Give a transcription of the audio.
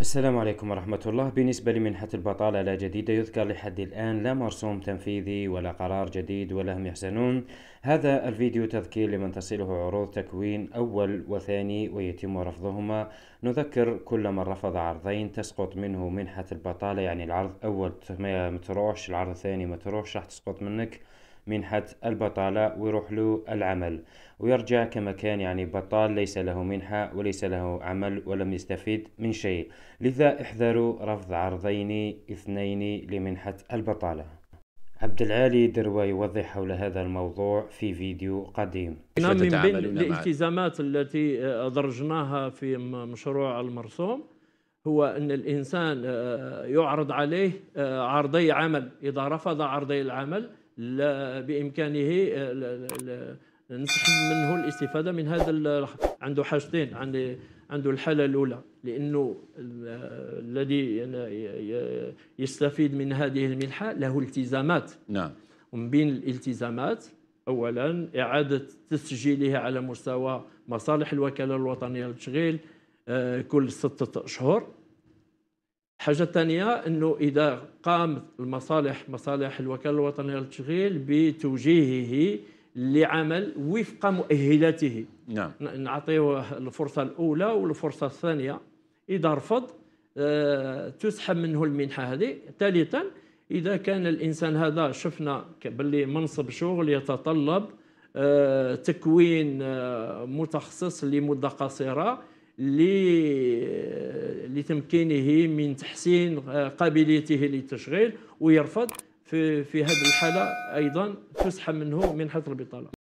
السلام عليكم ورحمة الله بالنسبة لمنحة البطالة لا جديدة يذكر لحد الآن لا مرسوم تنفيذي ولا قرار جديد ولا هم يحزنون هذا الفيديو تذكير لمن تصله عروض تكوين أول وثاني ويتم رفضهما نذكر كل من رفض عرضين تسقط منه منحة البطالة يعني العرض أول ما تروحش العرض الثاني ما تروحش راح تسقط منك منحة البطالة ويروح له العمل ويرجع كما كان يعني بطال ليس له منحة وليس له عمل ولم يستفيد من شيء لذا احذروا رفض عرضين اثنين لمنحة البطالة عبد العالي دروى يوضح حول هذا الموضوع في فيديو قديم نعم، من بين الالتزامات التي أدرجناها في مشروع المرسوم هو أن الإنسان آه، يعرض عليه آه، عرضي عمل إذا رفض عرضي العمل بامكانه آه، نسحب منه الاستفاده من هذا عنده حاجتين عنده عنده الحاله الاولى لانه الذي يستفيد من هذه المنحه له التزامات نعم ومن بين الالتزامات اولا اعاده تسجيله على مستوى مصالح الوكاله الوطنيه للتشغيل آه، كل سته اشهر حاجة ثانية أنه إذا قام المصالح مصالح الوكالة الوطنية للتشغيل بتوجيهه لعمل وفق مؤهلاته نعم نعطيه الفرصة الأولى والفرصة الثانية إذا رفض أه تسحب منه المنحة هذه ثالثا إذا كان الإنسان هذا شفنا باللي منصب شغل يتطلب أه تكوين أه متخصص لمدة قصيرة لتمكينه من تحسين آه، قابليته للتشغيل ويرفض في في هذه الحاله ايضا تسحب منه منحه البطاله